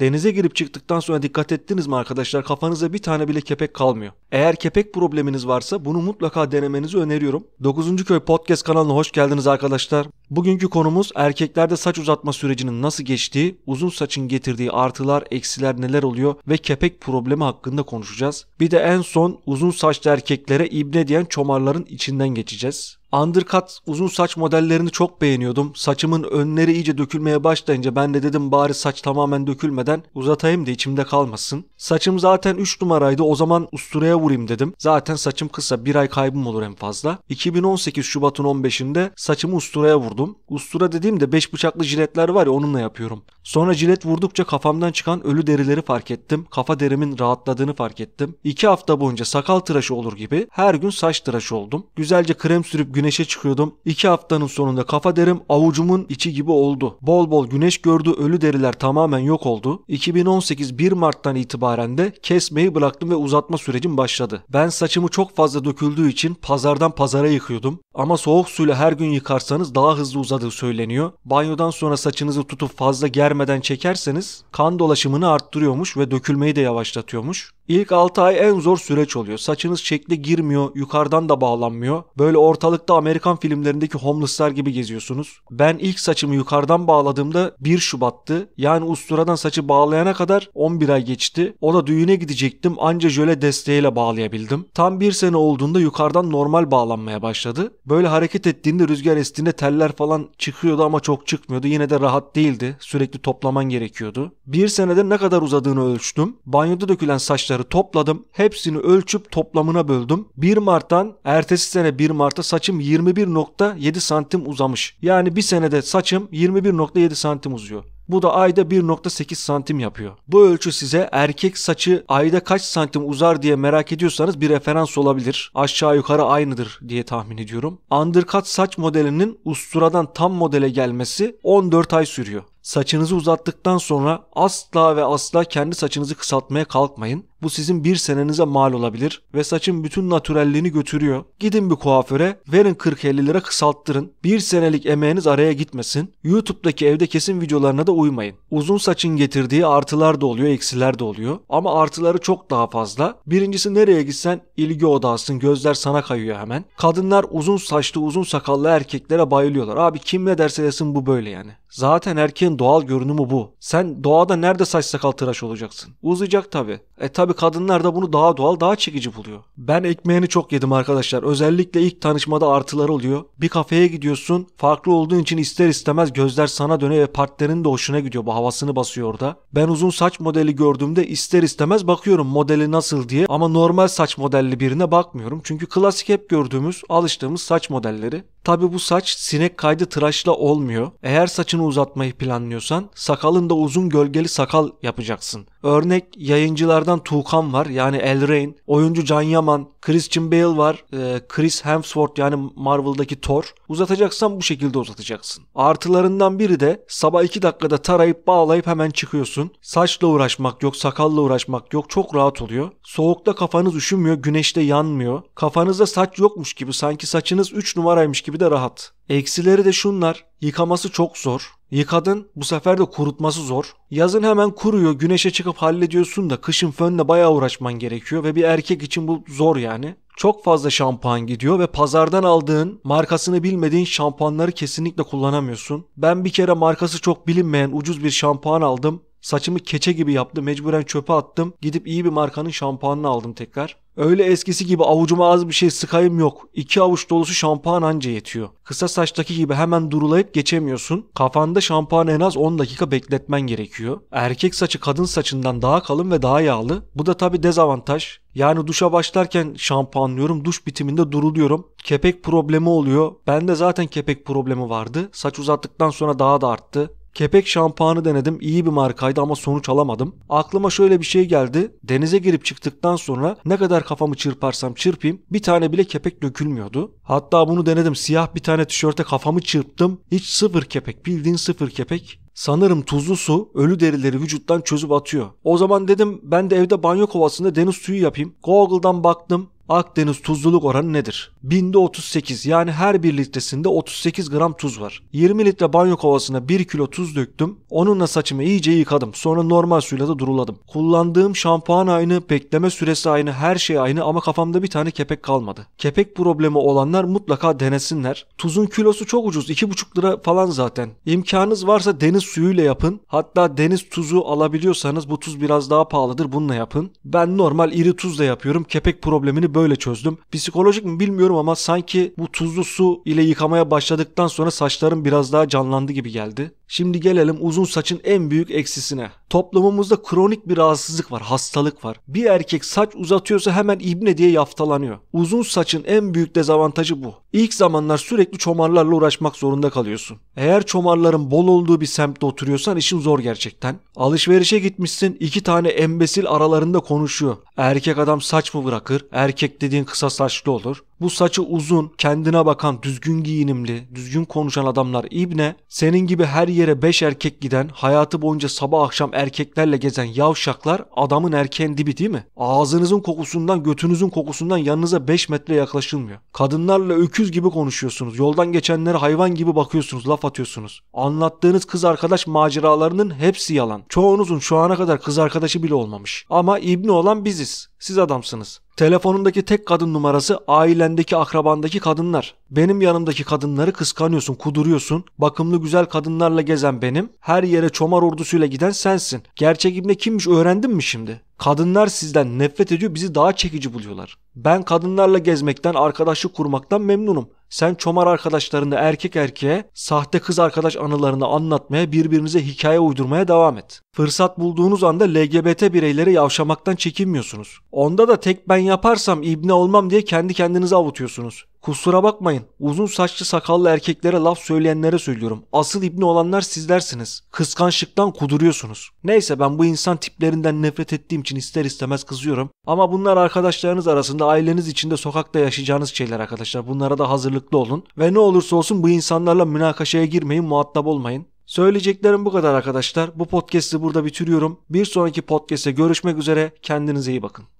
Denize girip çıktıktan sonra dikkat ettiniz mi arkadaşlar kafanıza bir tane bile kepek kalmıyor. Eğer kepek probleminiz varsa bunu mutlaka denemenizi öneriyorum. 9. Köy Podcast kanalına hoş geldiniz arkadaşlar. Bugünkü konumuz erkeklerde saç uzatma sürecinin nasıl geçtiği, uzun saçın getirdiği artılar, eksiler neler oluyor ve kepek problemi hakkında konuşacağız. Bir de en son uzun saçlı erkeklere ibne diyen çomarların içinden geçeceğiz. Undercut uzun saç modellerini çok beğeniyordum. Saçımın önleri iyice dökülmeye başlayınca ben de dedim bari saç tamamen dökülmeden uzatayım da içimde kalmasın. Saçım zaten 3 numaraydı o zaman usturaya vurayım dedim. Zaten saçım kısa bir ay kaybım olur en fazla. 2018 Şubat'ın 15'inde saçımı usturaya vurdum. Ustura dediğimde 5 bıçaklı jiletler var ya onunla yapıyorum. Sonra jilet vurdukça kafamdan çıkan ölü derileri fark ettim. Kafa derimin rahatladığını fark ettim. 2 hafta boyunca sakal tıraşı olur gibi her gün saç tıraşı oldum. Güzelce krem sürüp güneşe çıkıyordum. İki haftanın sonunda kafa derim avucumun içi gibi oldu. Bol bol güneş gördü ölü deriler tamamen yok oldu. 2018 1 Mart'tan itibaren de kesmeyi bıraktım ve uzatma sürecim başladı. Ben saçımı çok fazla döküldüğü için pazardan pazara yıkıyordum. Ama soğuk suyla her gün yıkarsanız daha hızlı uzadığı söyleniyor. Banyodan sonra saçınızı tutup fazla germeden çekerseniz kan dolaşımını arttırıyormuş ve dökülmeyi de yavaşlatıyormuş. İlk 6 ay en zor süreç oluyor. Saçınız şekle girmiyor, yukarıdan da bağlanmıyor. Böyle ortalıkta Amerikan filmlerindeki homeless'lar gibi geziyorsunuz. Ben ilk saçımı yukarıdan bağladığımda 1 Şubat'tı. Yani usturadan saçı bağlayana kadar 11 ay geçti. O da düğüne gidecektim anca jöle desteğiyle bağlayabildim. Tam 1 sene olduğunda yukarıdan normal bağlanmaya başladı. Böyle hareket ettiğinde rüzgar estiğinde teller falan çıkıyordu ama çok çıkmıyordu. Yine de rahat değildi. Sürekli toplaman gerekiyordu. 1 senede ne kadar uzadığını ölçtüm. Banyoda dökülen saçlar saçları topladım. Hepsini ölçüp toplamına böldüm. 1 Mart'tan ertesi sene 1 Mart'a saçım 21.7 santim uzamış. Yani bir senede saçım 21.7 santim uzuyor. Bu da ayda 1.8 santim yapıyor. Bu ölçü size erkek saçı ayda kaç santim uzar diye merak ediyorsanız bir referans olabilir. Aşağı yukarı aynıdır diye tahmin ediyorum. Undercut saç modelinin usturadan tam modele gelmesi 14 ay sürüyor. Saçınızı uzattıktan sonra asla ve asla kendi saçınızı kısaltmaya kalkmayın. Bu sizin bir senenize mal olabilir ve saçın bütün natürelliğini götürüyor. Gidin bir kuaföre verin 40-50 lira kısalttırın. Bir senelik emeğiniz araya gitmesin. YouTube'daki evde kesim videolarına da uymayın. Uzun saçın getirdiği artılar da oluyor eksiler de oluyor. Ama artıları çok daha fazla. Birincisi nereye gitsen ilgi odasın, gözler sana kayıyor hemen. Kadınlar uzun saçlı uzun sakallı erkeklere bayılıyorlar. Abi kim ne derse desin bu böyle yani. Zaten erkeğin doğal görünümü bu. Sen doğada nerede saç sakal tıraş olacaksın? Uzayacak tabi. E tabi kadınlar da bunu daha doğal, daha çekici buluyor. Ben ekmeğini çok yedim arkadaşlar. Özellikle ilk tanışmada artılar oluyor. Bir kafeye gidiyorsun. Farklı olduğun için ister istemez gözler sana dönüyor ve partnerin de hoşuna gidiyor. Bu havasını basıyor orada. Ben uzun saç modeli gördüğümde ister istemez bakıyorum modeli nasıl diye. Ama normal saç modelli birine bakmıyorum. Çünkü klasik hep gördüğümüz, alıştığımız saç modelleri. Tabi bu saç sinek kaydı tıraşla olmuyor. Eğer saçını uzatmayı planlıyorsan sakalın da uzun gölgeli sakal yapacaksın. Örnek yayıncılardan Tuğkan var yani El Rain, oyuncu Can Yaman, Christian Bale var, e, Chris Hemsworth yani Marvel'daki Thor. Uzatacaksan bu şekilde uzatacaksın. Artılarından biri de sabah 2 dakikada tarayıp bağlayıp hemen çıkıyorsun. Saçla uğraşmak yok, sakalla uğraşmak yok. Çok rahat oluyor. Soğukta kafanız üşümüyor, güneşte yanmıyor. Kafanızda saç yokmuş gibi sanki saçınız 3 numaraymış gibi de rahat. Eksileri de şunlar. Yıkaması çok zor. Yıkadın bu sefer de kurutması zor. Yazın hemen kuruyor güneşe çıkıp hallediyorsun da kışın fönle bayağı uğraşman gerekiyor ve bir erkek için bu zor yani. Çok fazla şampuan gidiyor ve pazardan aldığın markasını bilmediğin şampuanları kesinlikle kullanamıyorsun. Ben bir kere markası çok bilinmeyen ucuz bir şampuan aldım. Saçımı keçe gibi yaptı mecburen çöpe attım. Gidip iyi bir markanın şampuanını aldım tekrar. Öyle eskisi gibi avucuma az bir şey sıkayım yok. İki avuç dolusu şampuan anca yetiyor. Kısa saçtaki gibi hemen durulayıp geçemiyorsun. Kafanda şampuanı en az 10 dakika bekletmen gerekiyor. Erkek saçı kadın saçından daha kalın ve daha yağlı. Bu da tabi dezavantaj. Yani duşa başlarken şampuanlıyorum, duş bitiminde duruluyorum. Kepek problemi oluyor. Bende zaten kepek problemi vardı. Saç uzattıktan sonra daha da arttı. Kepek şampuanı denedim. iyi bir markaydı ama sonuç alamadım. Aklıma şöyle bir şey geldi. Denize girip çıktıktan sonra ne kadar kafamı çırparsam çırpayım bir tane bile kepek dökülmüyordu. Hatta bunu denedim. Siyah bir tane tişörte kafamı çırptım. Hiç sıfır kepek. Bildiğin sıfır kepek. Sanırım tuzlu su ölü derileri vücuttan çözüp atıyor. O zaman dedim ben de evde banyo kovasında deniz suyu yapayım. Google'dan baktım Akdeniz tuzluluk oranı nedir? Binde 38 yani her bir litresinde 38 gram tuz var. 20 litre banyo kovasına 1 kilo tuz döktüm. Onunla saçımı iyice yıkadım. Sonra normal suyla da duruladım. Kullandığım şampuan aynı, bekleme süresi aynı, her şey aynı ama kafamda bir tane kepek kalmadı. Kepek problemi olanlar mutlaka denesinler. Tuzun kilosu çok ucuz. 2,5 lira falan zaten. İmkanınız varsa deniz suyuyla yapın. Hatta deniz tuzu alabiliyorsanız bu tuz biraz daha pahalıdır. Bununla yapın. Ben normal iri tuzla yapıyorum. Kepek problemini böyle çözdüm. Psikolojik mi bilmiyorum ama sanki bu tuzlu su ile yıkamaya başladıktan sonra saçlarım biraz daha canlandı gibi geldi. Şimdi gelelim uzun saçın en büyük eksisine. Toplumumuzda kronik bir rahatsızlık var, hastalık var. Bir erkek saç uzatıyorsa hemen ibne diye yaftalanıyor. Uzun saçın en büyük dezavantajı bu. İlk zamanlar sürekli çomarlarla uğraşmak zorunda kalıyorsun. Eğer çomarların bol olduğu bir semtte oturuyorsan işin zor gerçekten. Alışverişe gitmişsin iki tane embesil aralarında konuşuyor. Erkek adam saç mı bırakır? Erkek dediğin kısa saçlı olur. Bu saçı uzun, kendine bakan, düzgün giyinimli, düzgün konuşan adamlar ibne. Senin gibi her yere beş erkek giden, hayatı boyunca sabah akşam erkeklerle gezen yavşaklar adamın erkeğin dibi değil mi? Ağzınızın kokusundan, götünüzün kokusundan yanınıza beş metre yaklaşılmıyor. Kadınlarla öküz gibi konuşuyorsunuz. Yoldan geçenlere hayvan gibi bakıyorsunuz, laf atıyorsunuz. Anlattığınız kız arkadaş maceralarının hepsi yalan. Çoğunuzun şu ana kadar kız arkadaşı bile olmamış. Ama ibni olan biziz. Siz adamsınız. Telefonundaki tek kadın numarası ailendeki akrabandaki kadınlar. Benim yanımdaki kadınları kıskanıyorsun, kuduruyorsun. Bakımlı güzel kadınlarla gezen benim. Her yere çomar ordusuyla giden sensin. Gerçek İbne kimmiş öğrendin mi şimdi? Kadınlar sizden nefret ediyor bizi daha çekici buluyorlar. Ben kadınlarla gezmekten, arkadaşlık kurmaktan memnunum. Sen çomar arkadaşlarını erkek erkeğe, sahte kız arkadaş anılarını anlatmaya, birbirinize hikaye uydurmaya devam et. Fırsat bulduğunuz anda LGBT bireylere yavşamaktan çekinmiyorsunuz. Onda da tek ben yaparsam ibne olmam diye kendi kendinizi avutuyorsunuz. Kusura bakmayın. Uzun saçlı sakallı erkeklere laf söyleyenlere söylüyorum. Asıl ibni olanlar sizlersiniz. Kıskançlıktan kuduruyorsunuz. Neyse ben bu insan tiplerinden nefret ettiğim için ister istemez kızıyorum. Ama bunlar arkadaşlarınız arasında aileniz içinde sokakta yaşayacağınız şeyler arkadaşlar. Bunlara da hazırlıklı olun. Ve ne olursa olsun bu insanlarla münakaşaya girmeyin, muhatap olmayın. Söyleyeceklerim bu kadar arkadaşlar. Bu podcast'i burada bitiriyorum. Bir sonraki podcast'e görüşmek üzere. Kendinize iyi bakın.